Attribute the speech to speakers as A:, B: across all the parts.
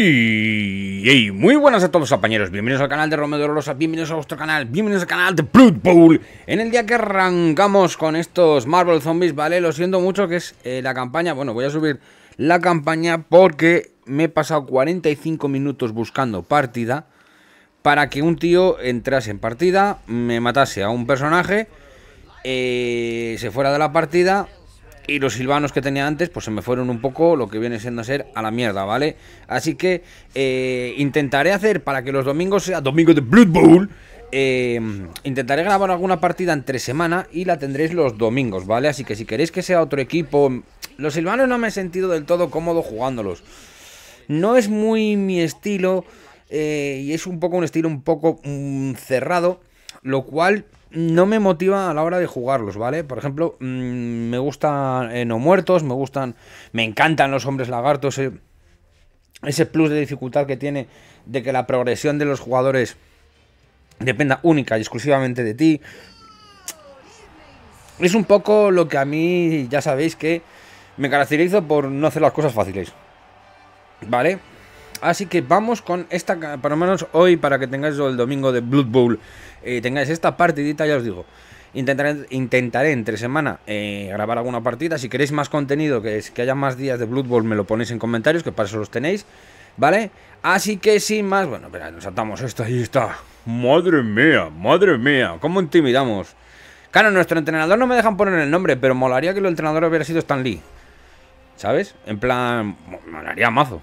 A: Y muy buenas a todos compañeros, bienvenidos al canal de Romeo Rosa, bienvenidos a vuestro canal, bienvenidos al canal de Blood Bowl En el día que arrancamos con estos Marvel Zombies, ¿vale? Lo siento mucho que es eh, la campaña, bueno, voy a subir la campaña porque me he pasado 45 minutos buscando partida Para que un tío entrase en partida, me matase a un personaje, eh, se fuera de la partida y los silvanos que tenía antes, pues se me fueron un poco lo que viene siendo a ser a la mierda, ¿vale? Así que eh, intentaré hacer para que los domingos sea domingo de Blood Bowl. Eh, intentaré grabar alguna partida entre semana y la tendréis los domingos, ¿vale? Así que si queréis que sea otro equipo. Los silvanos no me he sentido del todo cómodo jugándolos. No es muy mi estilo. Eh, y es un poco un estilo un poco mm, cerrado. Lo cual no me motiva a la hora de jugarlos, ¿vale? Por ejemplo, mm, me gustan eh, No Muertos, me gustan, me encantan los hombres lagartos, eh, ese plus de dificultad que tiene de que la progresión de los jugadores dependa única y exclusivamente de ti. Es un poco lo que a mí, ya sabéis que me caracterizo por no hacer las cosas fáciles, ¿vale? Así que vamos con esta, por lo menos hoy, para que tengáis el domingo de Blood Bowl, Y eh, tengáis esta partidita, ya os digo. Intentaré, intentaré entre semana eh, grabar alguna partida. Si queréis más contenido, que, es, que haya más días de Blood Bowl, me lo ponéis en comentarios, que para eso los tenéis, ¿vale? Así que sin más, bueno, espera, nos atamos esto, ahí está. Madre mía, madre mía, ¿cómo intimidamos? Claro, nuestro entrenador no me dejan poner el nombre, pero molaría que el entrenador hubiera sido Stan Lee. ¿Sabes? En plan, molaría mazo.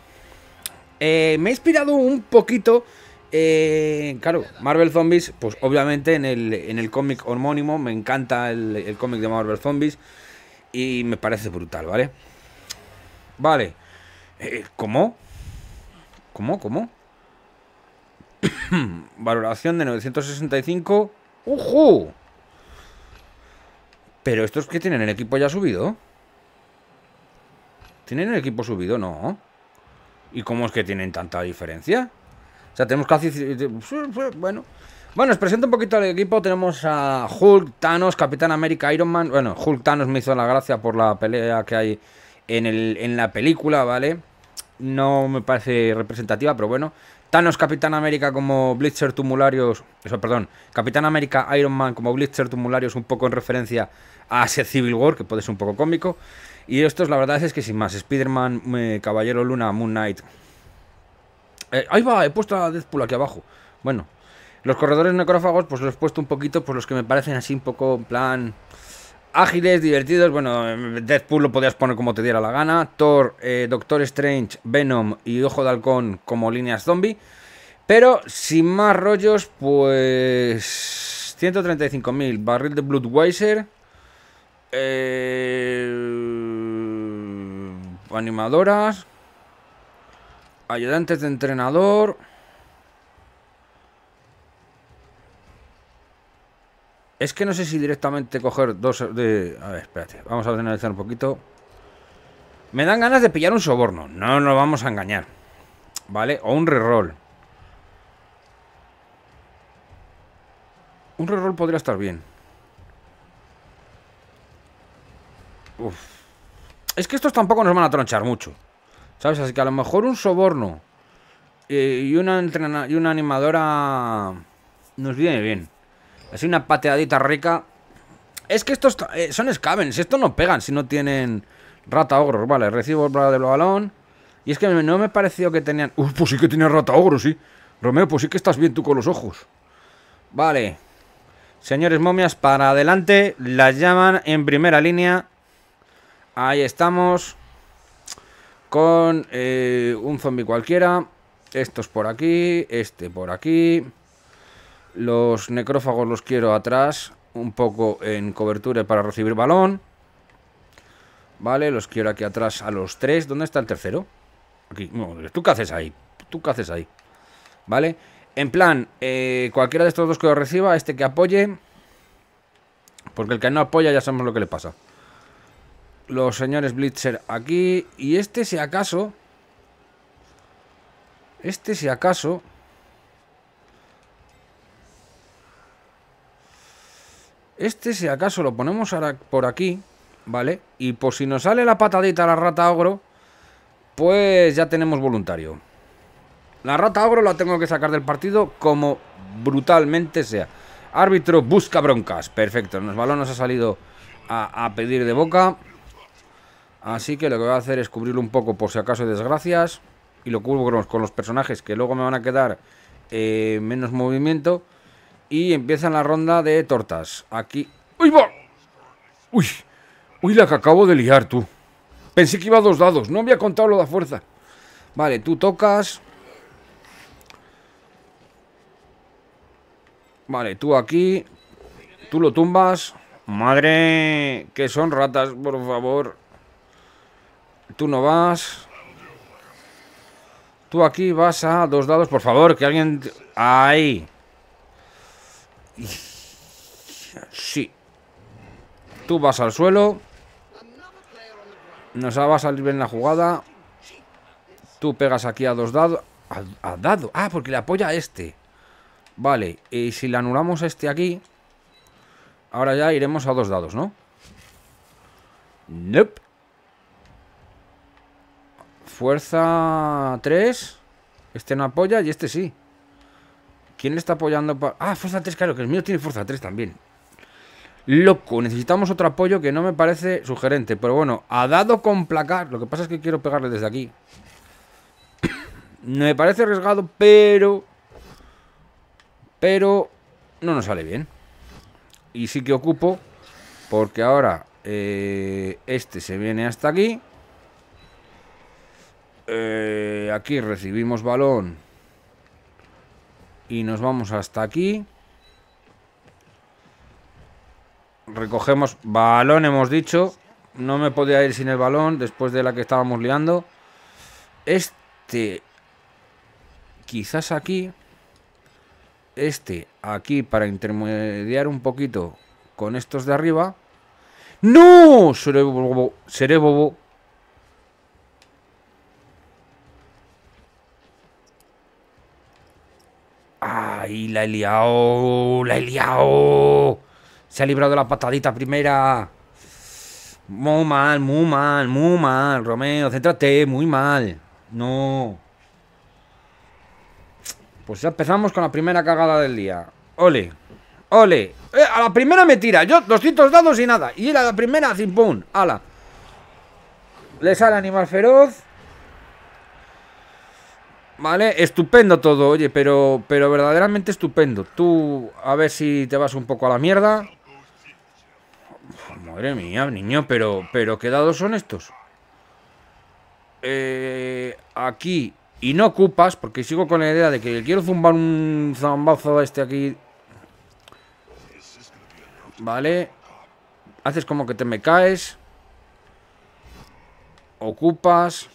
A: Eh, me he inspirado un poquito. Eh, claro, Marvel Zombies, pues obviamente en el, en el cómic homónimo, me encanta el, cómic de Marvel Zombies y me parece brutal, ¿vale? Vale. Eh, ¿Cómo? ¿Cómo? ¿Cómo? Valoración de 965. ¡Ujú! Pero estos que tienen el equipo ya subido. ¿Tienen el equipo subido? No. ¿Y cómo es que tienen tanta diferencia? O sea, tenemos casi... Bueno, bueno, os presento un poquito al equipo. Tenemos a Hulk, Thanos, Capitán América, Iron Man. Bueno, Hulk Thanos me hizo la gracia por la pelea que hay en, el, en la película, ¿vale? No me parece representativa, pero bueno. Thanos, Capitán América como Blitzer Tumularios. Eso, perdón. Capitán América, Iron Man como Blitzer Tumularios, un poco en referencia a ese Civil War, que puede ser un poco cómico. Y estos, la verdad es que sin más, Spider-Man, eh, Caballero Luna, Moon Knight. Eh, ahí va, he puesto a Deadpool aquí abajo. Bueno, los corredores necrófagos, pues los he puesto un poquito, pues los que me parecen así un poco, en plan, ágiles, divertidos. Bueno, eh, Deadpool lo podías poner como te diera la gana. Thor, Doctor Strange, Venom y Ojo de Halcón como líneas zombie. Pero sin más rollos, pues. 135.000. Barril de Bloodweiser. Eh. Animadoras. Ayudantes de entrenador. Es que no sé si directamente coger dos de... A ver, espérate. Vamos a analizar un poquito. Me dan ganas de pillar un soborno. No nos vamos a engañar. ¿Vale? O un reroll. Un reroll podría estar bien. Uf. Es que estos tampoco nos van a tronchar mucho. ¿Sabes? Así que a lo mejor un soborno eh, y una, entrenadora, y una animadora nos viene bien. Así una pateadita rica. Es que estos eh, son scavens. Estos no pegan si no tienen rata ogros. Vale, recibo el de balón. Y es que no me pareció que tenían... Uf, pues sí que tiene rata ogro, sí. Romeo, pues sí que estás bien tú con los ojos. Vale. Señores momias, para adelante. Las llaman en primera línea. Ahí estamos. Con eh, un zombie cualquiera. Estos por aquí. Este por aquí. Los necrófagos los quiero atrás. Un poco en cobertura para recibir balón. Vale, los quiero aquí atrás a los tres. ¿Dónde está el tercero? Aquí. ¿Tú qué haces ahí? ¿Tú qué haces ahí? Vale. En plan, eh, cualquiera de estos dos que lo reciba, este que apoye. Porque el que no apoya ya sabemos lo que le pasa los señores Blitzer aquí. Y este, si acaso... Este, si acaso... Este, si acaso, lo ponemos ahora por aquí, ¿vale? Y por si nos sale la patadita la rata ogro, pues ya tenemos voluntario. La rata ogro la tengo que sacar del partido como brutalmente sea. Árbitro busca broncas. Perfecto, el balón nos ha salido a pedir de boca. Así que lo que voy a hacer es cubrirlo un poco por si acaso hay desgracias. Y lo cubro con los, personajes que luego me van a quedar eh, menos movimiento. Y empiezan la ronda de tortas. Aquí... ¡Uy, va! ¡Uy! ¡Uy, la que acabo de liar, tú! Pensé que iba a dos dados. No había contado lo de la fuerza. Vale, tú tocas. Vale, tú aquí. Tú lo tumbas. Madre, que son ratas, por favor. Tú no vas. Tú aquí vas a dos dados. Por favor, que alguien... Ahí. Sí. Tú vas al suelo. Nos va a salir bien la jugada. Tú pegas aquí a dos dados. A, dado. Ah, porque le apoya a este. Vale. Y si le anulamos este aquí... Ahora ya iremos a dos dados, ¿no? Nope. Fuerza 3. Este no apoya y este sí. ¿Quién le está apoyando? Ah, fuerza 3, claro, que el mío tiene fuerza 3 también. Loco, necesitamos otro apoyo que no me parece sugerente. Pero bueno, ha dado con placar. Lo que pasa es que quiero pegarle desde aquí. me parece arriesgado, pero... Pero no nos sale bien. Y sí que ocupo, porque ahora eh, este se viene hasta aquí. Eh, aquí recibimos balón. Y nos vamos hasta aquí. Recogemos balón, hemos dicho. No me podía ir sin el balón después de la que estábamos liando. Este... Quizás aquí. Este aquí para intermediar un poquito con estos de arriba. ¡No! Seré bobo. Seré bobo. ¡Ay, la he liado, la he liado. Se ha librado la patadita primera. Muy mal, muy mal, muy mal, Romeo. Céntrate, muy mal. No. Pues ya empezamos con la primera cagada del día. Ole, ole. Eh, a la primera me tira. Yo 200 dados y nada. Y era la primera, pum, ala. Le sale animal feroz. Vale, estupendo todo, oye, pero, pero verdaderamente estupendo. Tú a ver si te vas un poco a la mierda. madre mía, niño, pero, pero ¿qué dados son estos? Eh, aquí, y no ocupas, porque sigo con la idea de que quiero zumbar un zambazo este aquí. Vale. Haces como que te me caes. Ocupas.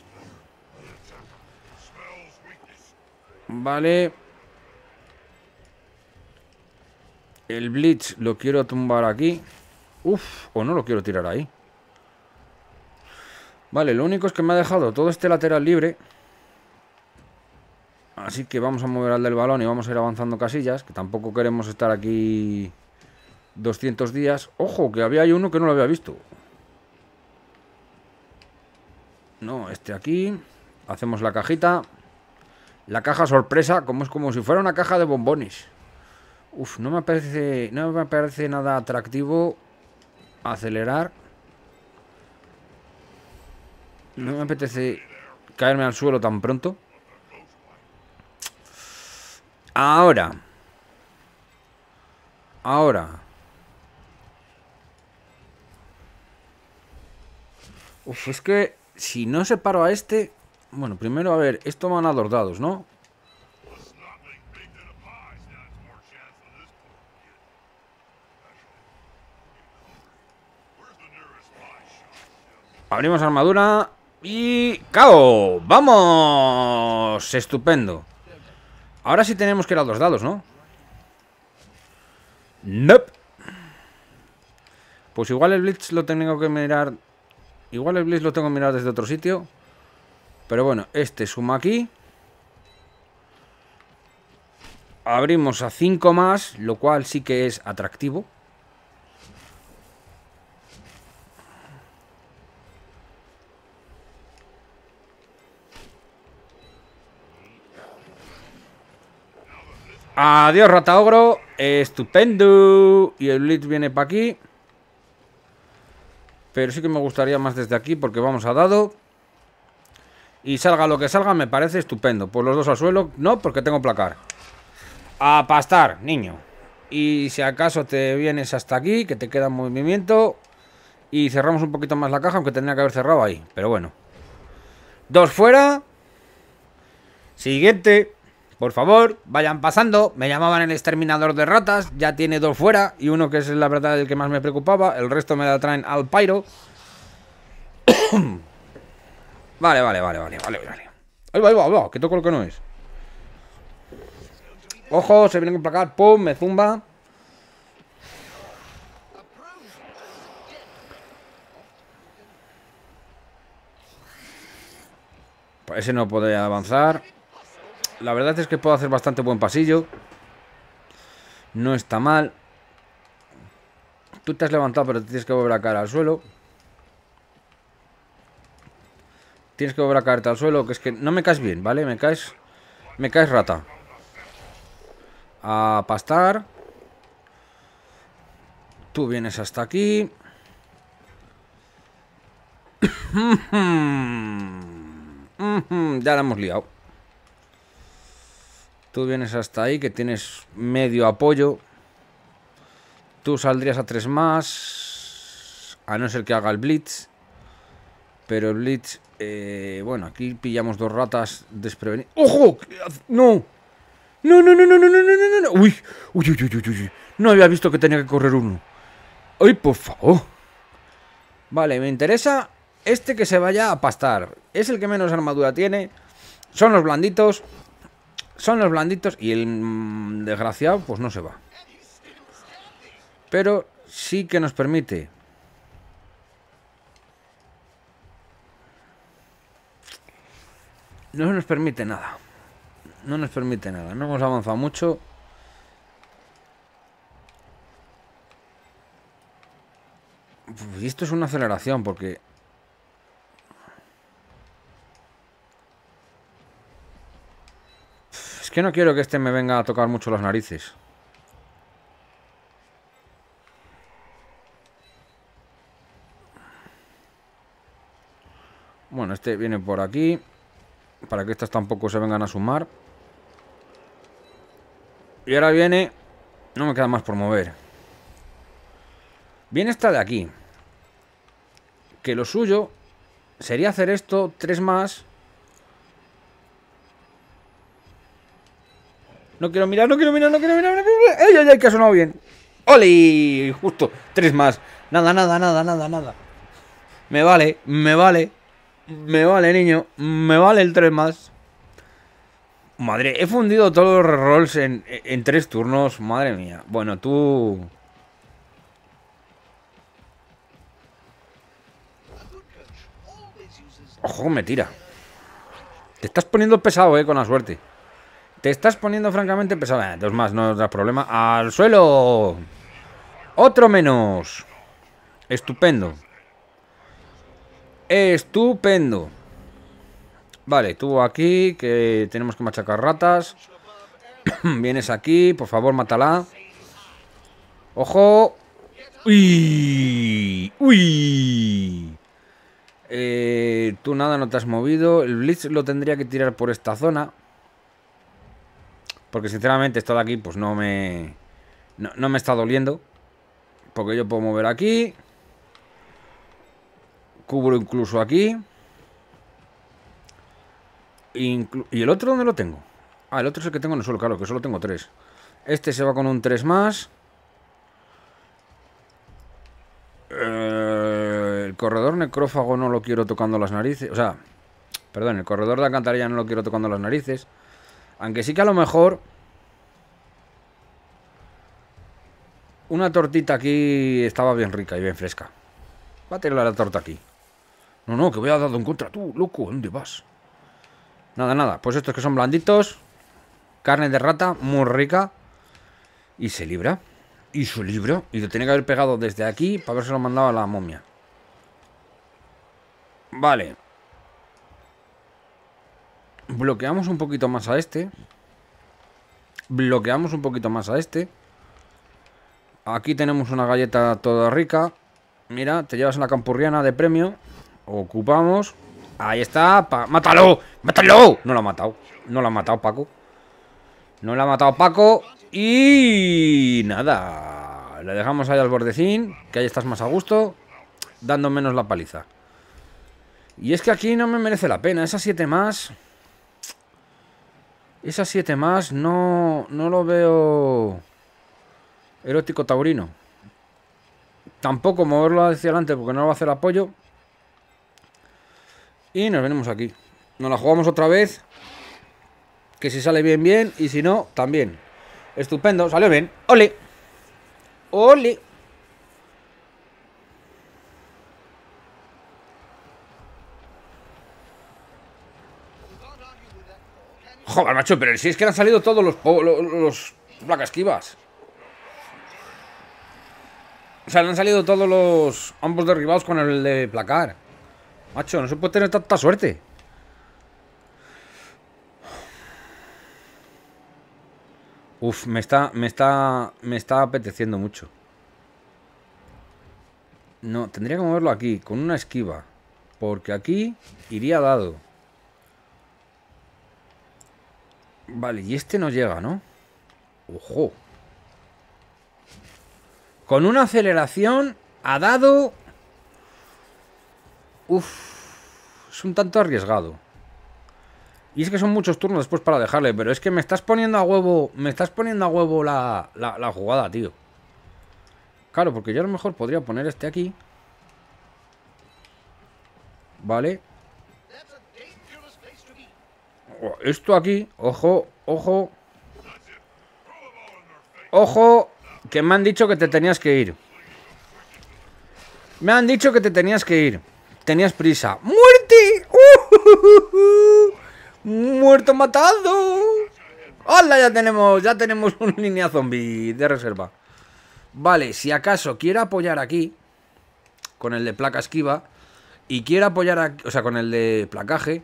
A: Vale. El Blitz lo quiero tumbar aquí. Uf, o no lo quiero tirar ahí. Vale, lo único es que me ha dejado todo este lateral libre. Así que vamos a mover al del balón y vamos a ir avanzando casillas, que tampoco queremos estar aquí 200 días. Ojo, que había uno que no lo había visto. No, este aquí. Hacemos la cajita. La caja sorpresa, como es como si fuera una caja de bombones. Uf, no me parece, no me parece nada atractivo acelerar. No me apetece caerme al suelo tan pronto. Ahora. Ahora. Uf, es que si no separo a este, bueno, primero, a ver, esto van a los dados, ¿no? Abrimos armadura y... ¡Cao! ¡Vamos! Estupendo. Ahora sí tenemos que ir a los dados, ¿no? Nope. Pues igual el Blitz lo tengo que mirar... Igual el Blitz lo tengo que mirar desde otro sitio. Pero bueno, este suma aquí. Abrimos a 5 más, lo cual sí que es atractivo. Adiós, rata Estupendo. Y el Blitz viene para aquí. Pero sí que me gustaría más desde aquí porque vamos a dado. Y salga lo que salga, me parece estupendo. Pues los dos al suelo, no, porque tengo placar. A pastar, niño. Y si acaso te vienes hasta aquí, que te queda movimiento. Y cerramos un poquito más la caja, aunque tendría que haber cerrado ahí. Pero bueno. Dos fuera. Siguiente. Por favor, vayan pasando. Me llamaban el exterminador de ratas. Ya tiene dos fuera. Y uno que es la verdad el que más me preocupaba. El resto me la traen al Pyro. Vale, vale, vale, vale, vale, vale. Ahí va, ahí va, va, que toco lo que no es. Ojo, se viene a emplacar pum, me zumba. Pues ese no podría avanzar. La verdad es que puedo hacer bastante buen pasillo. No está mal. Tú te has levantado, pero tienes que volver a caer al suelo. Tienes que volver a caerte al suelo, que es que no me caes bien, ¿vale? Me caes... Me caes rata. A pastar. Tú vienes hasta aquí. ya la hemos liado. Tú vienes hasta ahí, que tienes medio apoyo. Tú saldrías a tres más. A no ser que haga el Blitz. Pero el Blitz eh, bueno, aquí pillamos dos ratas desprevenidas. ¡Ojo! ¡No! ¡No, no, no, no, no, no, no, no! ¡Uy! ¡Uy, uy, uy, uy! uy! No había visto que tenía que correr uno. ¡Ay, por favor! Vale, me interesa este que se vaya a pastar. Es el que menos armadura tiene. Son los blanditos. Son los blanditos. Y el mm, desgraciado, pues no se va. Pero sí que nos permite no nos permite nada. No nos permite nada. No hemos avanzado mucho. Y esto es una aceleración porque... Es que no quiero que este me venga a tocar mucho las narices. Bueno, este viene por aquí. Para que estas tampoco se vengan a sumar. Y ahora viene... No me queda más por mover. Viene esta de aquí. Que lo suyo sería hacer esto, tres más. No quiero mirar, no quiero mirar, no quiero mirar. ¡Ey, ay, ay! Que ha sonado bien. ¡Oli! Justo, tres más. Nada, nada, nada, nada, nada. Me vale, me vale. Me vale, niño. Me vale el 3 más. Madre, he fundido todos los rolls en, en tres turnos. Madre mía. Bueno, tú... Ojo, me tira. Te estás poniendo pesado, eh, con la suerte. Te estás poniendo francamente pesado. Eh, dos más, no da problema. ¡Al suelo! ¡Otro menos! Estupendo. Estupendo. Vale, tú aquí, que tenemos que machacar ratas. Vienes aquí, por favor, mátala. ¡Ojo! ¡Uy! ¡Uy! Eh, tú nada, no te has movido. El Blitz lo tendría que tirar por esta zona. Porque sinceramente esto de aquí pues no me... no me está doliendo. Porque yo puedo mover aquí. Cubro incluso aquí. ¿Y el otro dónde lo tengo? Ah, el otro es el que tengo en el suelo, claro, que solo tengo tres. Este se va con un 3 más. Eh, el corredor necrófago no lo quiero tocando las narices. O sea, perdón, el corredor de alcantarilla no lo quiero tocando las narices. Aunque sí que a lo mejor... Una tortita aquí estaba bien rica y bien fresca. Va a tirar la torta aquí. No, no, que voy a dar en contra tú, loco, ¿dónde vas? Nada, nada, pues estos que son blanditos Carne de rata, muy rica Y se libra Y se libra, y lo tenía que haber pegado desde aquí Para haberse lo mandaba a la momia Vale Bloqueamos un poquito más a este Bloqueamos un poquito más a este Aquí tenemos una galleta toda rica Mira, te llevas una campurriana de premio Ocupamos. Ahí está. ¡Mátalo! ¡Mátalo! No lo ha matado. No lo ha matado Paco. No lo ha matado Paco. Y nada. Le dejamos ahí al bordecín. Que ahí estás más a gusto. Dando menos la paliza. Y es que aquí no me merece la pena. Esas siete más. Esas siete más no, no lo veo erótico taurino. Tampoco moverlo hacia adelante porque no lo va a hacer apoyo. Y nos venimos aquí. Nos la jugamos otra vez. Que si sale bien, bien. Y si no, también. Estupendo, salió bien. ¡Ole! ¡Ole! Joder, macho, pero si es que han salido todos los, los, los esquivas O sea, han salido todos los ambos derribados con el de placar. Macho, no se puede tener tanta suerte. Uf, me está, me está, me está apeteciendo mucho. No, tendría que moverlo aquí, con una esquiva. Porque aquí iría dado. Vale, y este no llega, ¿no? ¡Ojo! Con una aceleración Ha dado... Uf, es un tanto arriesgado. Y es que son muchos turnos después para dejarle, pero es que me estás poniendo a huevo, me estás poniendo a huevo la jugada, tío. Claro, porque yo a lo mejor podría poner este aquí. Vale. Oh, esto aquí, ojo, ojo. Ojo, que me han dicho que te tenías que ir. Me han dicho que te tenías que ir. Tenías prisa. ¡Muerte! ¡Uh! ¡Muerto matado! ¡Hola! Ya tenemos, ya tenemos una línea zombie de reserva. Vale, si acaso quiero apoyar aquí, con el de placa esquiva, y quiero apoyar, o sea, con el de placaje,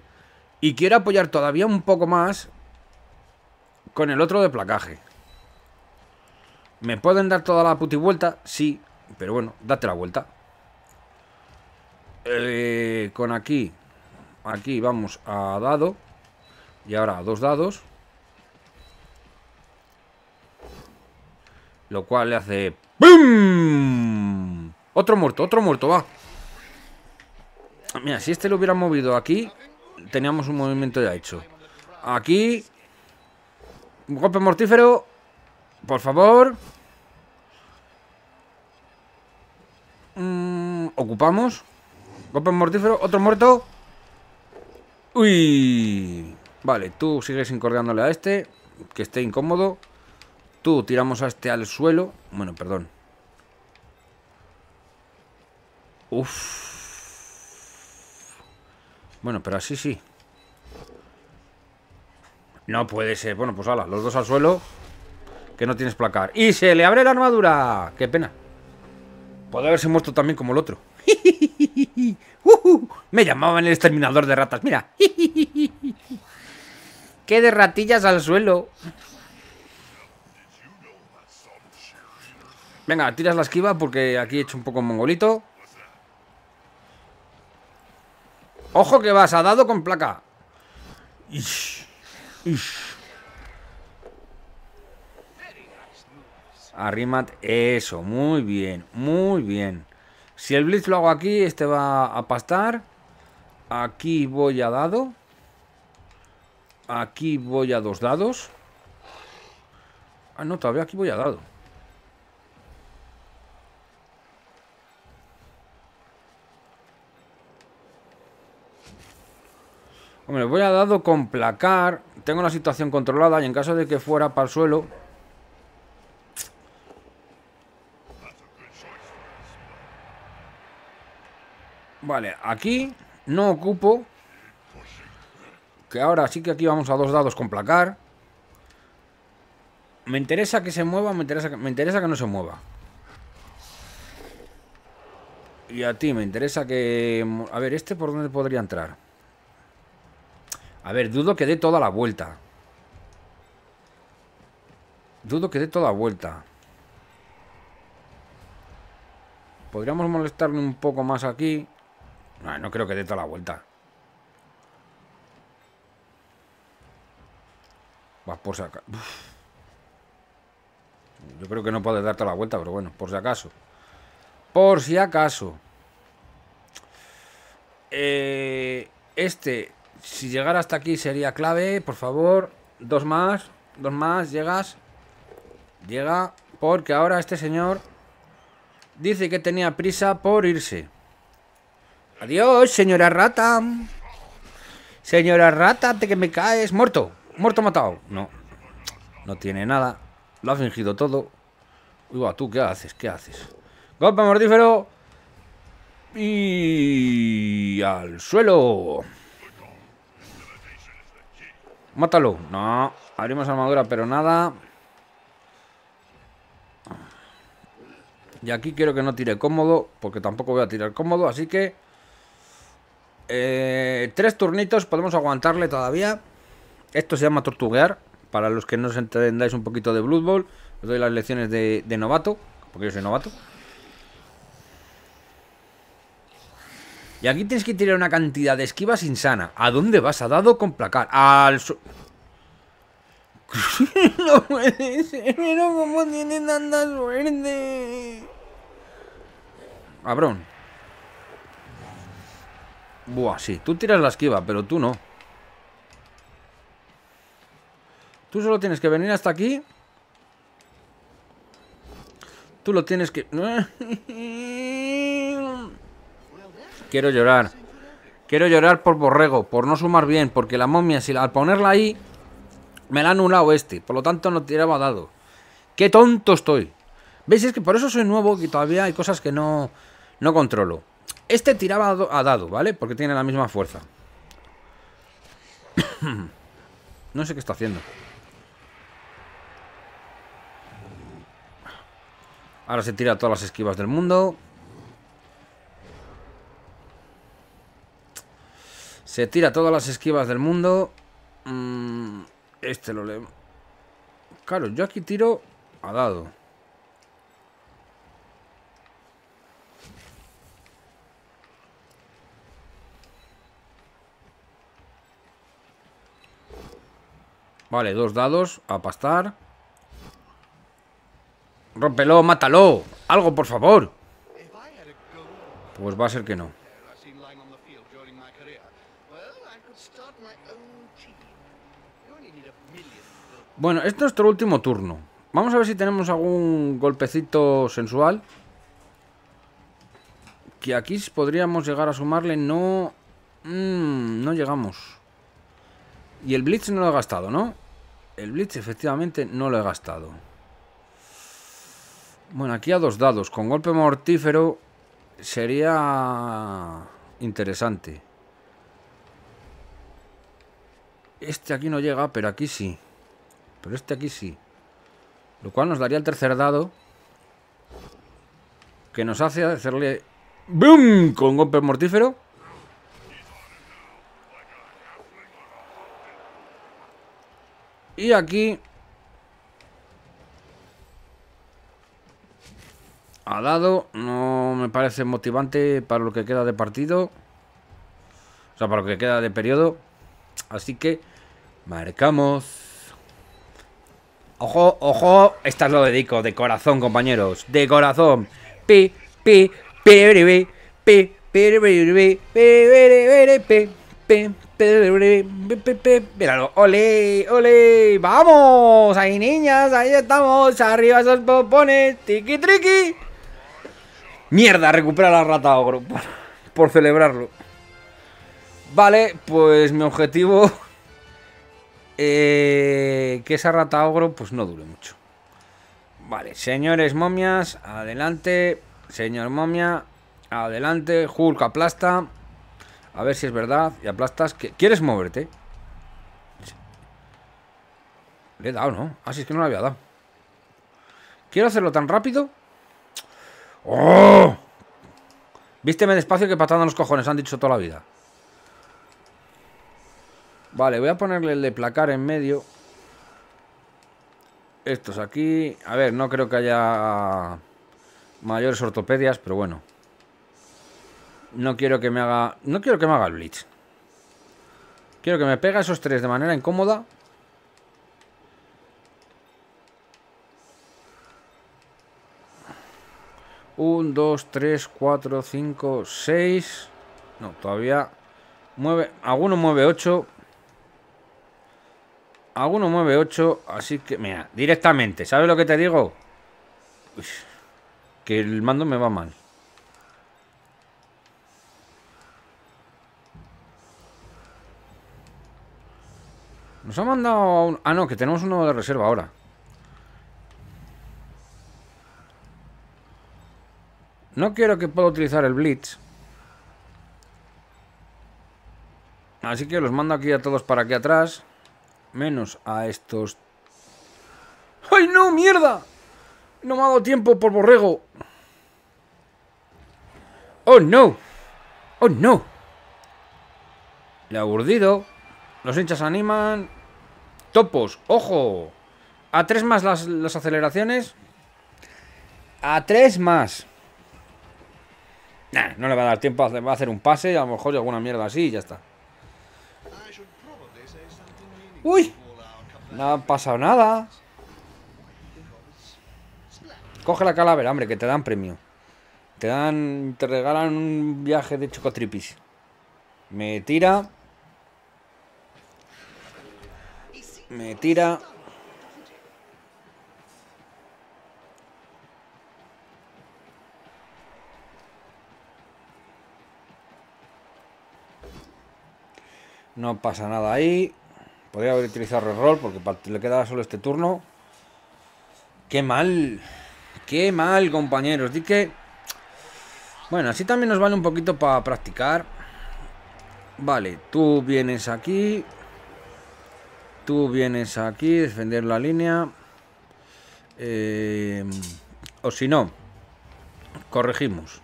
A: y quiero apoyar todavía un poco más con el otro de placaje. ¿Me pueden dar toda la puti vuelta? Sí, pero bueno, date la vuelta. Eh, con aquí, aquí vamos a dado. Y ahora dos dados. Lo cual le hace... ¡Bum! Otro muerto, otro muerto, va. Mira, si este lo hubiera movido aquí, teníamos un movimiento ya hecho. Aquí... Un golpe mortífero. Por favor. Mm, ocupamos. Golpe mortífero, otro muerto. Uy. Vale, tú sigues incordiándole a este, que esté incómodo. Tú tiramos a este al suelo. Bueno, perdón. Uf. Bueno, pero así sí. No puede ser. Bueno, pues ala, los dos al suelo. Que no tienes placar. ¡Y se le abre la armadura! ¡Qué pena! Puede haberse muerto también como el otro. Me llamaban el exterminador de ratas, mira. ¡Qué de ratillas al suelo! Venga, tiras la esquiva porque aquí he hecho un poco mongolito. ¡Ojo que vas! Ha dado con placa. Ish, eso, muy bien, muy bien. Si el blitz lo hago aquí, este va a pastar. Aquí voy a dado. Aquí voy a dos dados. Ah, no, todavía aquí voy a dado. Hombre, voy a dado con placar. Tengo la situación controlada y en caso de que fuera para el suelo... Vale, aquí no ocupo. Que ahora sí que aquí vamos a dos dados con placar. Me interesa que se mueva, me interesa me interesa que no se mueva. Y a ti, me interesa que... A ver, ¿este por dónde podría entrar? A ver, dudo que dé toda la vuelta. Dudo que dé toda la vuelta. Podríamos molestarle un poco más aquí. No, creo que dé toda la vuelta. Vas por si acaso. Yo creo que no puede darte toda la vuelta, pero bueno, por si acaso. Por si acaso. Eh, este, si llegara hasta aquí sería clave, por favor. Dos más, dos más, llegas. Llega, porque ahora este señor dice que tenía prisa por irse. Adiós, señora rata. Señora rata, te que me caes. Muerto, muerto matado. No, no tiene nada. Lo ha fingido todo. Uy, va, tú, ¿qué haces? ¿Qué haces? Golpe mortífero. Y al suelo. Mátalo. No, abrimos armadura, pero nada. Y aquí quiero que no tire cómodo, porque tampoco voy a tirar cómodo, así que... Eh, tres turnitos podemos aguantarle todavía. Esto se llama tortuguear. Para los que no os entendáis un poquito de Blood Bowl, os doy las lecciones de, novato, porque yo soy novato. Y aquí tienes que tirar una cantidad de esquivas insana. ¿A dónde vas? Ha dado con placar. Al... no puede ser, cómo tiene tanta suerte. Cabrón. Buah, sí. Tú tiras la esquiva, pero tú no. Tú solo tienes que venir hasta aquí. Tú lo tienes que... Quiero llorar. Quiero llorar por Borrego, por no sumar bien, porque la momia, si al ponerla ahí, me la ha anulado este. Por lo tanto, no tiraba dado. ¡Qué tonto estoy! ¿Veis? Es que por eso soy nuevo y todavía hay cosas que no, no controlo. Este tiraba a dado, ¿vale? Porque tiene la misma fuerza. no sé qué está haciendo. Ahora se tira todas las esquivas del mundo. Se tira todas las esquivas del mundo. Mm, este lo leo. Claro, yo aquí tiro a dado. Vale, dos dados a pastar. Rompelo, mátalo. Algo, por favor. Pues va a ser que no. Bueno, esto es nuestro último turno. Vamos a ver si tenemos algún golpecito sensual. Que aquí podríamos llegar a sumarle. No... Mm, no llegamos. Y el Blitz no lo he gastado, ¿no? El Blitz efectivamente no lo he gastado. Bueno, aquí a dos dados. Con golpe mortífero sería interesante. Este aquí no llega, pero aquí sí. Pero este aquí sí. Lo cual nos daría el tercer dado. Que nos hace hacerle... ¡Bum! Con golpe mortífero. Y aquí... Ha dado. No me parece motivante para lo que queda de partido. O sea, para lo que queda de periodo. Así que... Marcamos. Ojo, ojo. Esta lo dedico de corazón, compañeros. De corazón. Pi, pi, p pi, pi, pi, Míralo, ole, ole, vamos, ahí niñas, ahí estamos, arriba esos popones, tiki triqui. Mierda, recupera la rata ogro por, celebrarlo. Vale, pues mi objetivo eh, que esa rata ogro pues no dure mucho. Vale, señores momias, adelante. Señor momia, adelante. Hulk aplasta. A ver si es verdad. Y aplastas. ¿Quieres moverte? Le he dado, ¿no? Ah, si es que no le había dado. ¿Quiero hacerlo tan rápido? ¡Oh! Vísteme despacio que patando los cojones, han dicho toda la vida. Vale, voy a ponerle el de placar en medio. Estos aquí... A ver, no creo que haya mayores ortopedias, pero bueno. No quiero que me haga... No quiero que me haga el blitz. Quiero que me pega esos tres de manera incómoda. Un, dos, tres, cuatro, cinco, seis... No, todavía... Mueve... Alguno mueve ocho. Alguno mueve ocho, así que... Mira, directamente. ¿Sabes lo que te digo? que el mando me va mal. Nos ha mandado... Ah, no, que tenemos uno de reserva ahora. No quiero que pueda utilizar el Blitz. Así que los mando aquí a todos para aquí atrás. Menos a estos... ¡Ay, no! ¡Mierda! No me ha dado tiempo por borrego. ¡Oh, no! ¡Oh, no! Le ha aburrido Los hinchas animan topos. ¡Ojo! A tres más las, las aceleraciones. A tres más. no le va a dar tiempo, va a hacer un pase, a lo mejor alguna mierda así y ya está. ¡Uy! No ha pasado nada. Coge la calavera, hombre, que te dan premio. Te dan. Te regalan un viaje de chocotripis. Me tira. Me tira. No pasa nada ahí. Podría haber utilizado reroll porque le quedaba solo este turno. ¡Qué mal! ¡Qué mal, compañeros! Di que... Bueno, así también nos vale un poquito para practicar. Vale, tú vienes aquí. Tú vienes aquí, defender la línea. Eh, o si no, corregimos.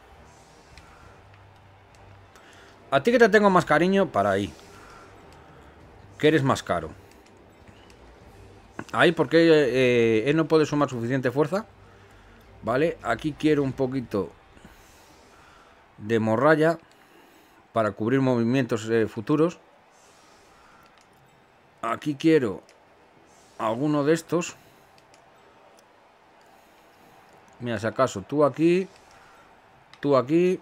A: A ti que te tengo más cariño, para ahí. Que eres más caro. Ahí porque eh, él no puede sumar suficiente fuerza. Vale, aquí quiero un poquito de morralla para cubrir movimientos eh, futuros. Aquí quiero alguno de estos. Mira, si acaso, tú aquí, tú aquí,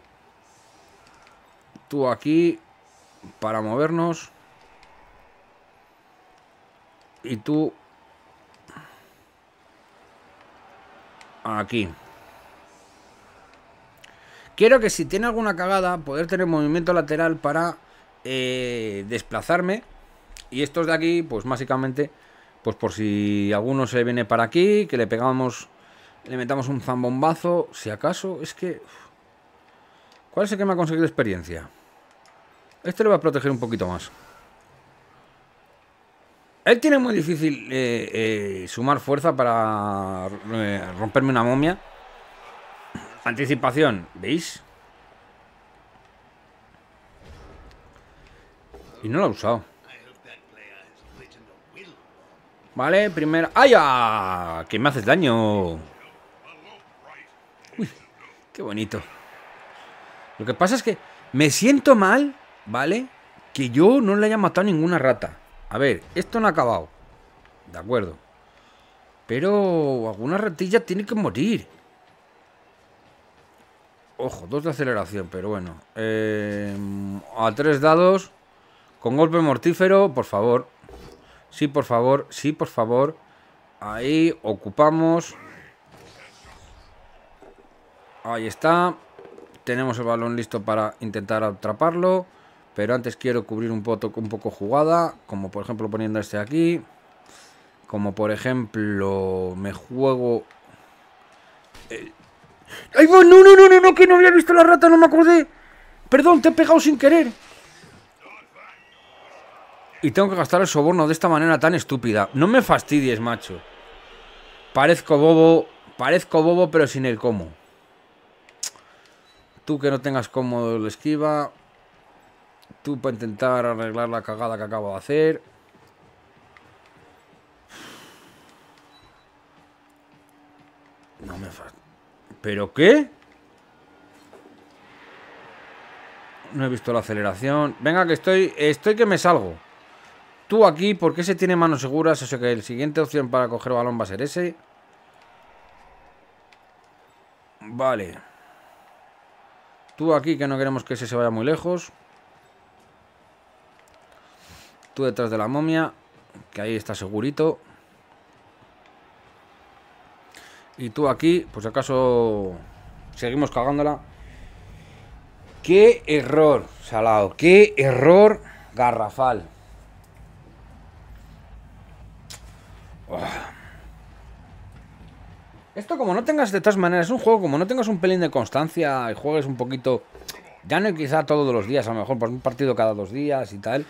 A: tú aquí, para movernos. Y tú aquí. Quiero que si tiene alguna cagada, poder tener movimiento lateral para eh, desplazarme y estos de aquí, pues básicamente, pues por si alguno se viene para aquí, que le pegamos, le metamos un zambombazo, si acaso, es que... ¿Cuál es el que me ha conseguido experiencia? Este le va a proteger un poquito más. Él tiene muy difícil eh, eh, sumar fuerza para eh, romperme una momia. Anticipación, ¿veis? Y no lo ha usado. Vale, primera... ¡Ay, ¡Que me haces daño! Uy, qué bonito. Lo que pasa es que me siento mal, ¿vale? Que yo no le haya matado ninguna rata. A ver, esto no ha acabado. De acuerdo. Pero alguna ratilla tiene que morir. Ojo, dos de aceleración, pero bueno. Eh, a tres dados. Con golpe mortífero, por favor. Sí, por favor, sí, por favor. Ahí, ocupamos. Ahí está. Tenemos el balón listo para intentar atraparlo. Pero antes quiero cubrir un poco, un poco jugada. Como por ejemplo poniendo este aquí. Como por ejemplo me juego... Eh, ¡Ay, no, no, no, no! Que no había visto la rata, no me acordé. Perdón, te he pegado sin querer y tengo que gastar el soborno de esta manera tan estúpida. No me fastidies, macho. Parezco bobo, parezco bobo, pero sin el cómo. Tú que no tengas cómodo el esquiva. Tú para intentar arreglar la cagada que acabo de hacer. No me fastidies. ¿Pero qué? No he visto la aceleración. Venga, que estoy... Estoy que me salgo. Tú aquí, porque se tiene manos seguras, o que el siguiente opción para coger balón va a ser ese. Vale. Tú aquí, que no queremos que ese se vaya muy lejos. Tú detrás de la momia, que ahí está segurito. Y tú aquí, pues acaso seguimos cagándola. ¡Qué error, Salado! ¡Qué error garrafal! Ah. Esto como no tengas de todas maneras, es un juego como no tengas un pelín de constancia y juegues un poquito, ya no quizá todos los días, a lo mejor por un partido cada dos días y tal.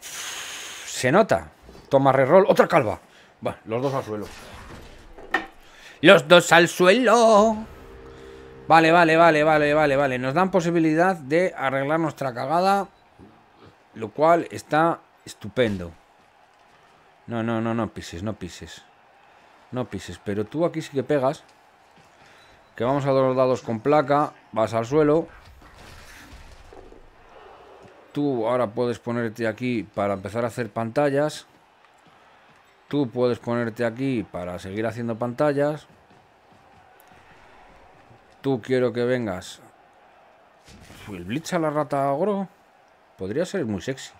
A: Se nota. Toma reroll, otra calva. Bueno, los dos al suelo. Los dos al suelo. Vale, vale, vale, vale, vale, vale. Nos dan posibilidad de arreglar nuestra cagada, lo cual está estupendo. No, no, no, no pises, no pises. No pises, pero tú aquí sí que pegas. Que vamos a dos dados con placa. Vas al suelo. Tú ahora puedes ponerte aquí para empezar a hacer pantallas. Tú puedes ponerte aquí para seguir haciendo pantallas. Tú quiero que vengas. ¿El Blitz a la rata agro? Podría ser muy sexy.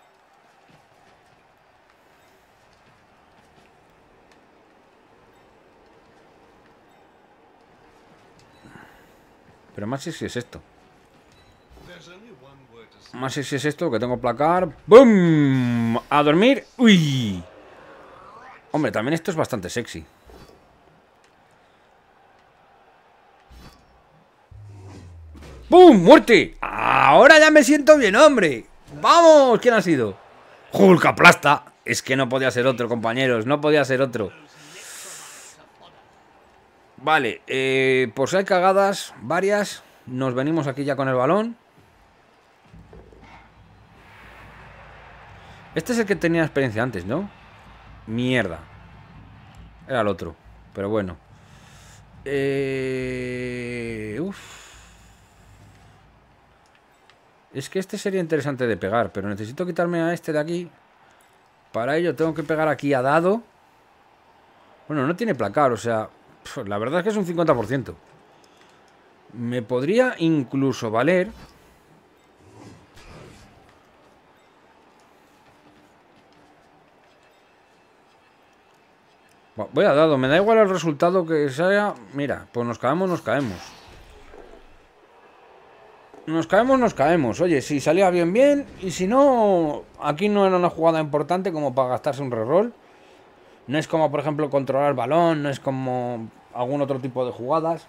A: Pero más si es esto. Más si es esto, que tengo placar. ¡Bum! A dormir. ¡Uy! Hombre, también esto es bastante sexy. ¡Bum! ¡Muerte! Ahora ya me siento bien, hombre. ¡Vamos! ¿Quién ha sido? ¡Hulk aplasta! Es que no podía ser otro, compañeros. No podía ser otro. Vale, eh, pues hay cagadas varias. Nos venimos aquí ya con el balón. Este es el que tenía experiencia antes, ¿no? Mierda. Era el otro. Pero bueno. Eh, es que este sería interesante de pegar, pero necesito quitarme a este de aquí. Para ello tengo que pegar aquí a dado. Bueno, no tiene placar, o sea la verdad es que es un 50%. Me podría incluso valer... Voy a dado, me da igual el resultado que sea. Mira, pues nos caemos, nos caemos. Nos caemos, nos caemos. Oye, si salía bien, bien. Y si no, aquí no era una jugada importante como para gastarse un reroll. No es como, por ejemplo, controlar el balón, no es como algún otro tipo de jugadas.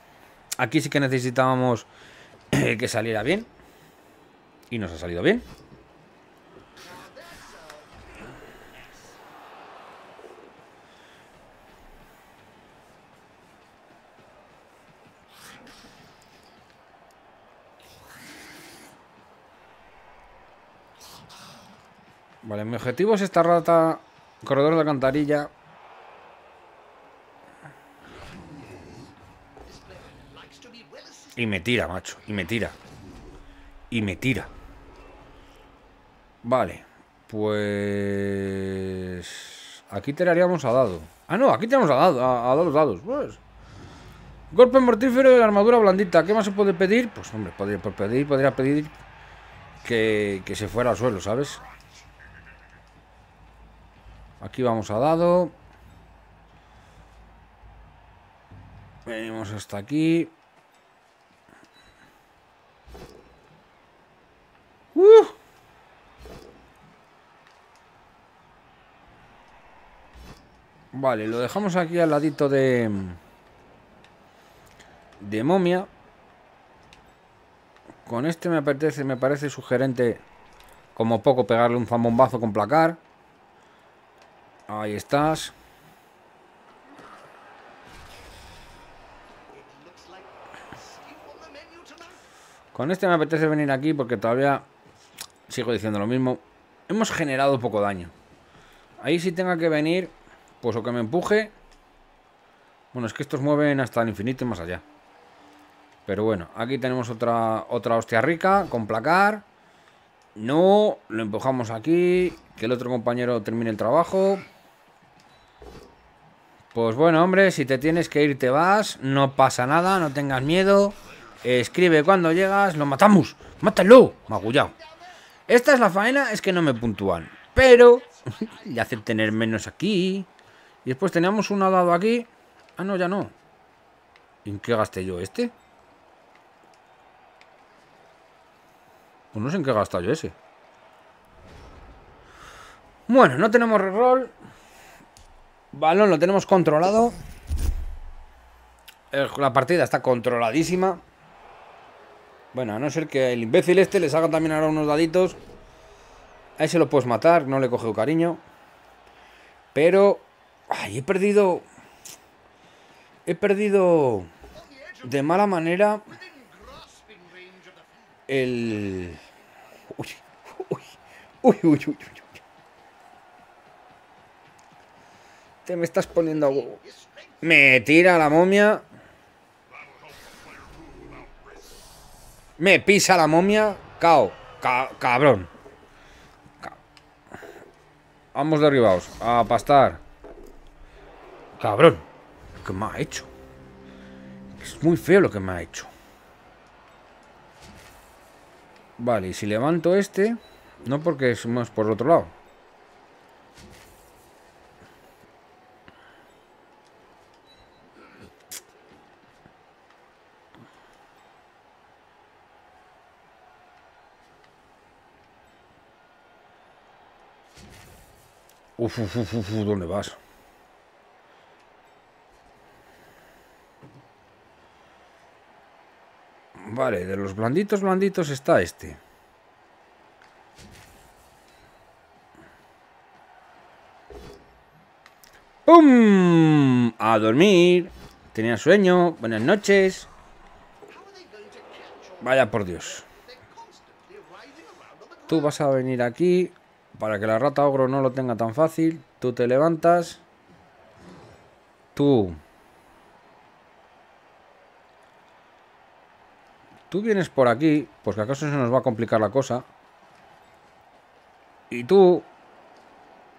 A: Aquí sí que necesitábamos que saliera bien. Y nos ha salido bien. Vale, mi objetivo es esta rata, corredor de alcantarilla, Y me tira, macho. Y me tira. Y me tira. Vale. Pues... Aquí te haríamos a dado. Ah, no, aquí tenemos a, dado, a, dos dados. Pues. Golpe mortífero de armadura blandita. ¿Qué más se puede pedir? Pues hombre, podría, pedir, podría pedir que se fuera al suelo, ¿sabes? Aquí vamos a dado. Venimos hasta aquí. Vale, lo dejamos aquí al ladito de... De momia. Con este me apetece, me parece sugerente como poco pegarle un zambombazo con placar. Ahí estás. Con este me apetece venir aquí porque todavía sigo diciendo lo mismo. Hemos generado poco daño. Ahí si tenga que venir, pues o que me empuje. Bueno, es que estos mueven hasta el infinito y más allá. Pero bueno, aquí tenemos otra, otra hostia rica con placar. No, lo empujamos aquí. Que el otro compañero termine el trabajo. Pues bueno, hombre, si te tienes que ir, te vas. No pasa nada, no tengas miedo. Escribe cuando llegas, lo matamos. ¡Mátalo! Magullado. Esta es la faena, es que no me puntúan. Pero le hacer tener menos aquí. Y después teníamos un dado aquí. Ah, no, ya no. ¿En qué gasté yo este? Pues no sé en qué gasté yo ese. Bueno, no tenemos reroll. Balón lo tenemos controlado. La partida está controladísima. Bueno, a no ser que el imbécil este les haga también ahora unos daditos. Ahí se lo puedes matar, no le coge cariño. Pero... Ay, he perdido... He perdido... De mala manera... El... Uy, uy, uy, uy, uy, Te me estás poniendo a Me tira la momia. Me pisa la momia. Cao. cabrón. Vamos derribados. A pastar. Cabrón. qué me ha hecho. Es muy feo lo que me ha hecho. Vale, y si levanto este... No porque es más por otro lado. Uf, uf, uf, uf, ¿dónde vas? Vale, de los blanditos, blanditos está este. ¡Pum! A dormir. Tenía sueño. Buenas noches. Vaya por Dios. Tú vas a venir aquí para que la rata ogro no lo tenga tan fácil. Tú te levantas. Tú. Tú vienes por aquí, Porque pues acaso se nos va a complicar la cosa. Y tú...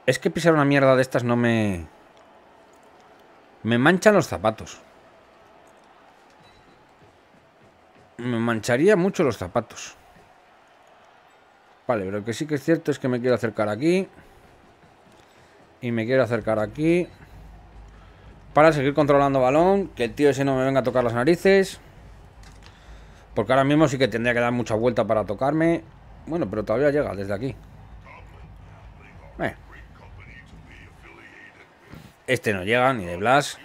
A: Es que pisar una mierda de estas no me... Me manchan los zapatos. Me mancharía mucho los zapatos. Vale, pero lo que sí que es cierto es que me quiero acercar aquí. Y me quiero acercar aquí. Para seguir controlando balón. Que el tío ese no me venga a tocar las narices. Porque ahora mismo sí que tendría que dar mucha vuelta para tocarme. Bueno, pero todavía llega desde aquí. Eh. Este no llega, ni de Blas.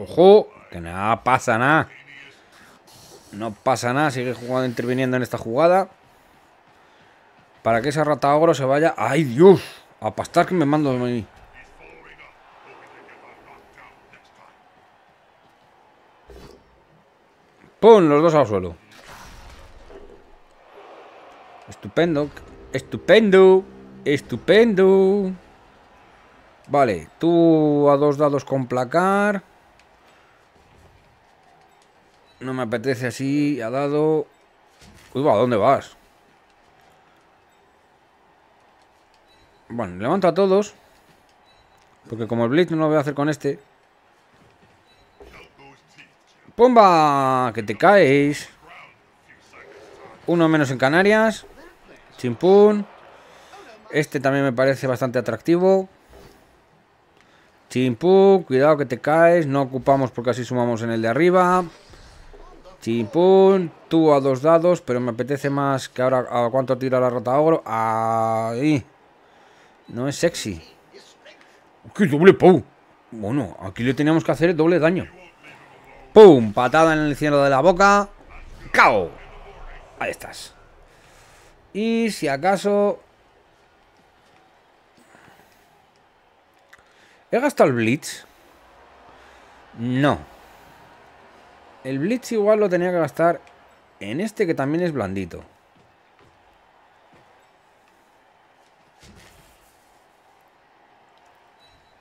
A: Ojo, que nada pasa nada. No pasa nada, sigue jugando interviniendo en esta jugada. Para que esa rata ogro se vaya. ¡Ay, Dios! A pastar que me mando de mí. ¡Pum! Los dos al suelo. Estupendo. Estupendo. Estupendo. Vale, tú a dos dados con placar. No me apetece así, ha dado... Uy, pues ¿a dónde vas? Bueno, levanto a todos. Porque como el Blitz no lo voy a hacer con este. ¡Pumba! ¡Que te caes! Uno menos en Canarias. Chimpún. Este también me parece bastante atractivo. Chimpún, cuidado que te caes. No ocupamos porque así sumamos en el de arriba. Chimpún, tú a dos dados, pero me apetece más que ahora a cuánto tira la rota oro. Ahí. No es sexy. ¡Qué doble Bueno, aquí le teníamos que hacer doble daño. ¡Pum! Patada en el cielo de la boca. ¡Cao! Ahí estás. Y si acaso... ¿He gastado el Blitz? No. El Blitz igual lo tenía que gastar en este que también es blandito.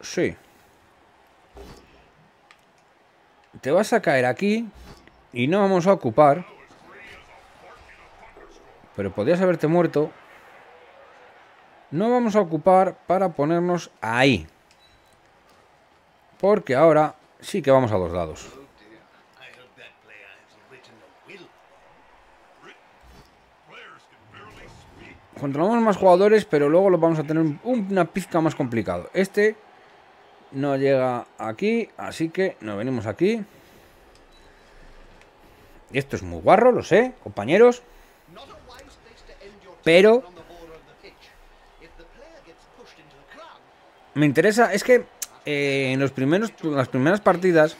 A: Sí. Te vas a caer aquí y no vamos a ocupar. Pero podrías haberte muerto. No vamos a ocupar para ponernos ahí. Porque ahora sí que vamos a los lados controlamos más jugadores, pero luego lo vamos a tener una pizca más complicado. Este no llega aquí, así que nos venimos aquí. Y esto es muy guarro, lo sé, compañeros. Pero... Me interesa, es que eh, en los primeros, las primeras partidas,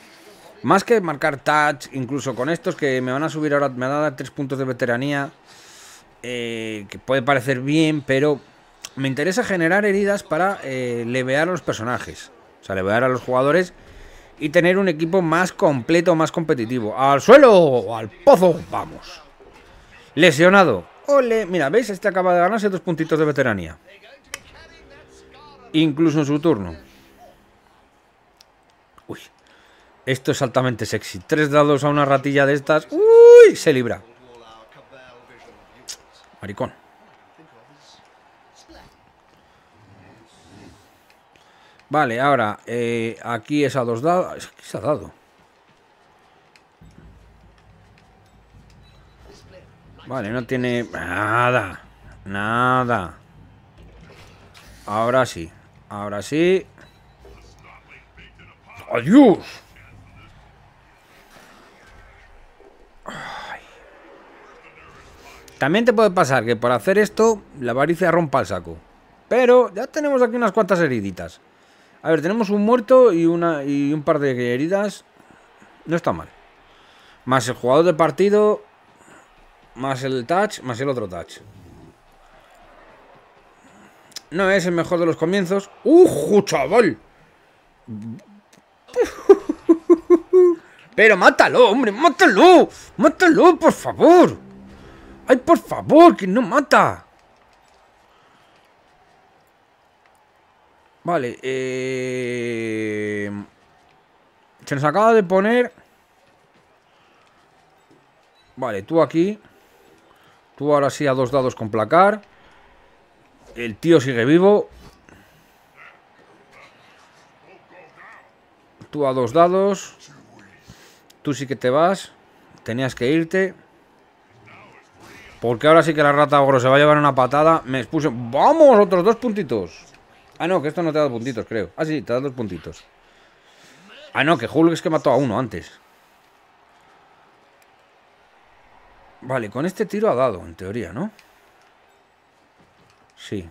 A: más que marcar touch, incluso con estos que me van a subir ahora, me van a dar 3 puntos de veteranía, eh, que puede parecer bien, pero me interesa generar heridas para eh, levear a los personajes, o sea, levear a los jugadores y tener un equipo más completo, más competitivo. ¡Al suelo! ¡Al pozo! ¡Vamos! Lesionado. ¡Ole! Mira, ¿veis? Este acaba de ganarse dos puntitos de veteranía. Incluso en su turno. Uy. Esto es altamente sexy. Tres dados a una ratilla de estas. ¡Uy! Se libra. Maricón. Vale, ahora, eh, aquí es a dos dados. ¿Qué se ha dado? Vale, no tiene nada. Nada. Ahora sí. Ahora sí. ¡Adiós! También te puede pasar que por hacer esto la avaricia rompa el saco. Pero ya tenemos aquí unas cuantas heriditas. A ver, tenemos un muerto y, una, y un par de heridas. No está mal. Más el jugador de partido. Más el touch, más el otro touch. No es el mejor de los comienzos. ¡Uh, chaval! Pero mátalo, hombre, mátalo. Mátalo, por favor. ¡Ay, por favor, que no mata! Vale, eh, Se nos acaba de poner... Vale, tú aquí. Tú ahora sí a dos dados con placar. El tío sigue vivo. Tú a dos dados. Tú sí que te vas. Tenías que irte. Porque ahora sí que la rata ogro se va a llevar una patada. Me expuse. ¡Vamos! Otros dos puntitos. Ah, no, que esto no te da puntitos, creo. Ah, sí, te da dos puntitos. Ah, no, que Hulk es que mató a uno antes. Vale, con este tiro ha dado, en teoría, ¿no? Sí.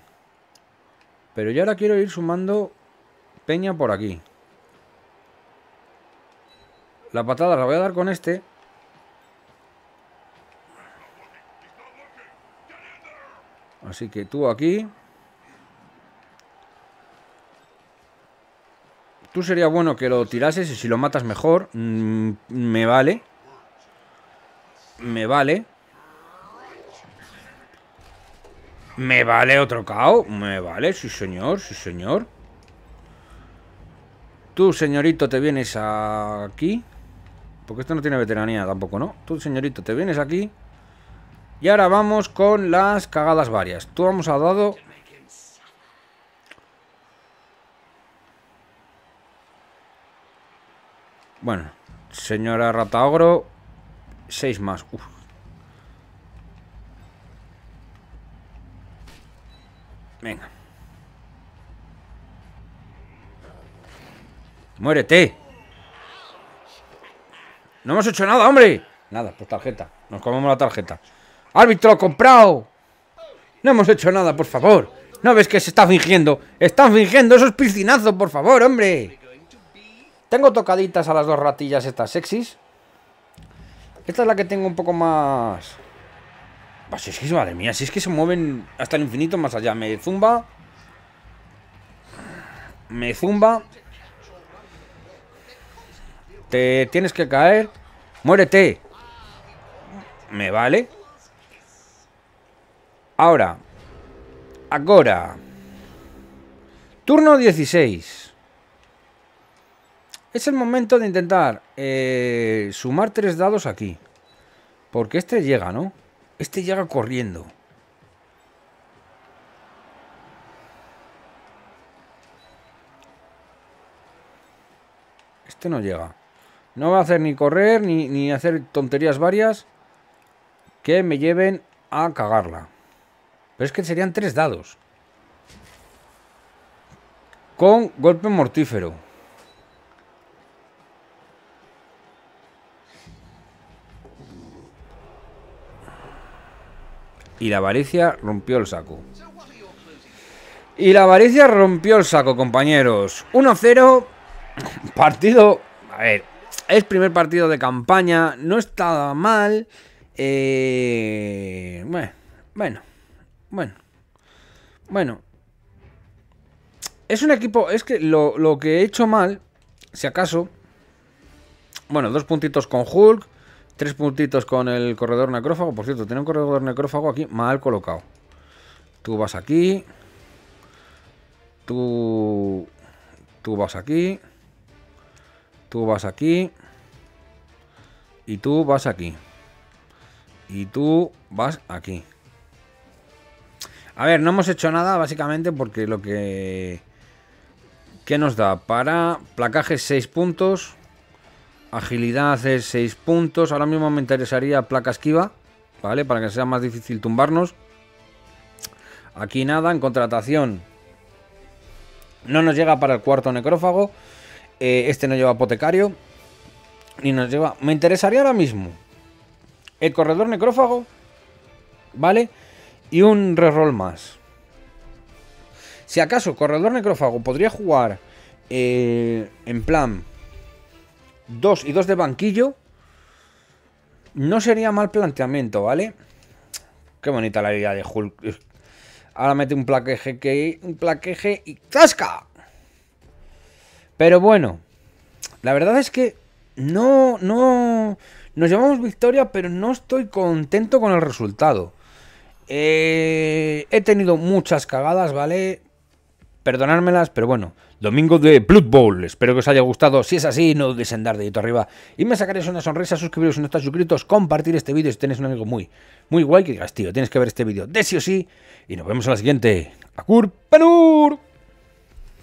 A: Pero yo ahora quiero ir sumando peña por aquí. La patada la voy a dar con este Así que tú aquí... Tú sería bueno que lo tirases y si lo matas mejor, mm, me vale. Me vale. Me vale otro cao. Me vale, sí señor, sí señor. Tú, señorito, te vienes aquí. Porque esto no tiene veteranía tampoco, ¿no? Tú, señorito, te vienes aquí. Y ahora vamos con las cagadas varias. Tú vamos a dado... Bueno, señora Rataogro, 6 más. Venga. Muérete. No hemos hecho nada, hombre. Nada, pues tarjeta. Nos comemos la tarjeta. Árbitro comprado. No hemos hecho nada, por favor. ¿No ves que se está fingiendo? ¡Están fingiendo! ¡Eso es piscinazo, por favor, hombre! Tengo tocaditas a las dos ratillas estas sexys. Esta es la que tengo un poco más... Pues es madre mía, si es que se mueven hasta el infinito más allá. Me zumba. Me zumba. Te tienes que caer. Muérete. Me vale. Ahora, Ahora Turno 16. Es el momento de intentar eh, sumar tres dados aquí. Porque este llega, ¿no? Este llega corriendo. Este no llega. No va a hacer ni correr ni, ni hacer tonterías varias que me lleven a cagarla. Pero es que serían tres dados. Con golpe mortífero. Y la avaricia rompió el saco. Y la avaricia rompió el saco, compañeros. 1-0. Partido... A ver, es primer partido de campaña. No estaba mal. Eh, bueno. Bueno. Bueno. Es un equipo... Es que lo, lo que he hecho mal, si acaso... Bueno, dos puntitos con Hulk. Tres puntitos con el corredor necrófago. Por cierto, tiene un corredor necrófago aquí mal colocado. Tú vas aquí. Tú... Tú vas aquí. Tú vas aquí. Y tú vas aquí. Y tú vas aquí. A ver, no hemos hecho nada básicamente porque lo que... ¿Qué nos da? Para placaje 6 puntos. Agilidad es 6 puntos. Ahora mismo me interesaría placa esquiva. ¿Vale? Para que sea más difícil tumbarnos. Aquí nada. En contratación. No nos llega para el cuarto necrófago. Eh, este no lleva apotecario. ni nos lleva... Me interesaría ahora mismo. El corredor necrófago. ¿Vale? Y un reroll más. Si acaso Corredor Necrófago podría jugar eh, en plan 2 y 2 de banquillo, no sería mal planteamiento, ¿vale? Qué bonita la idea de Hulk. Ahora mete un plaqueje, que, un plaqueje y ¡zasca! Pero bueno, la verdad es que no, no, nos llevamos victoria, pero no estoy contento con el resultado. Eh, he tenido muchas cagadas, ¿vale? Perdonármelas, pero bueno. Domingo de Blood Bowl. Espero que os haya gustado. Si es así, no dudéis en dar dedito arriba. Y me sacaréis una sonrisa, suscribiros si no estáis suscritos, compartir este vídeo si tenéis un amigo muy, muy guay que digas, tío, tienes que ver este vídeo de sí o sí. Y nos vemos en la siguiente. Akur Panur.